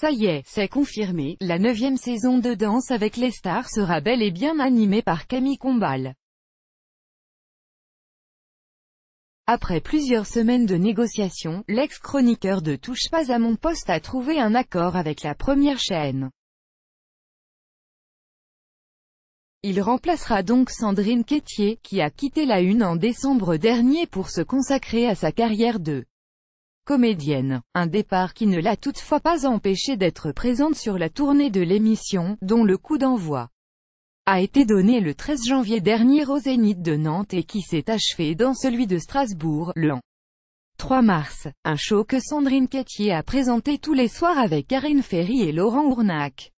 Ça y est, c'est confirmé, la neuvième saison de Danse avec les stars sera bel et bien animée par Camille Combal. Après plusieurs semaines de négociations, l'ex-chroniqueur de Touche pas à mon poste a trouvé un accord avec la première chaîne. Il remplacera donc Sandrine Quétier, qui a quitté la Une en décembre dernier pour se consacrer à sa carrière de comédienne, un départ qui ne l'a toutefois pas empêché d'être présente sur la tournée de l'émission, dont le coup d'envoi a été donné le 13 janvier dernier au Zénith de Nantes et qui s'est achevé dans celui de Strasbourg, l'an 3 mars, un show que Sandrine Quétier a présenté tous les soirs avec Karine Ferry et Laurent Ournac.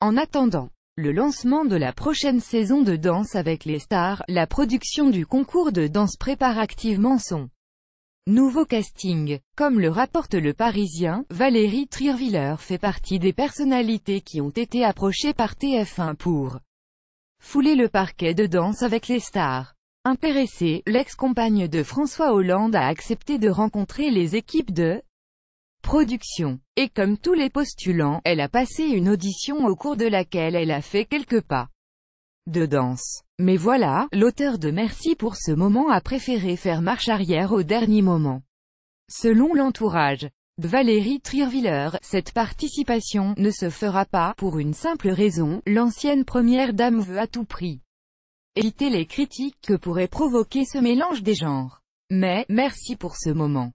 En attendant le lancement de la prochaine saison de Danse avec les stars, la production du concours de danse prépare activement son Nouveau casting. Comme le rapporte le Parisien, Valérie Trierviller fait partie des personnalités qui ont été approchées par TF1 pour fouler le parquet de danse avec les stars. Intéressée, l'ex-compagne de François Hollande a accepté de rencontrer les équipes de production. Et comme tous les postulants, elle a passé une audition au cours de laquelle elle a fait quelques pas de danse. Mais voilà, l'auteur de Merci pour ce moment a préféré faire marche arrière au dernier moment. Selon l'entourage de Valérie Trierwiller, cette participation ne se fera pas, pour une simple raison, l'ancienne première dame veut à tout prix éviter les critiques que pourrait provoquer ce mélange des genres. Mais, merci pour ce moment.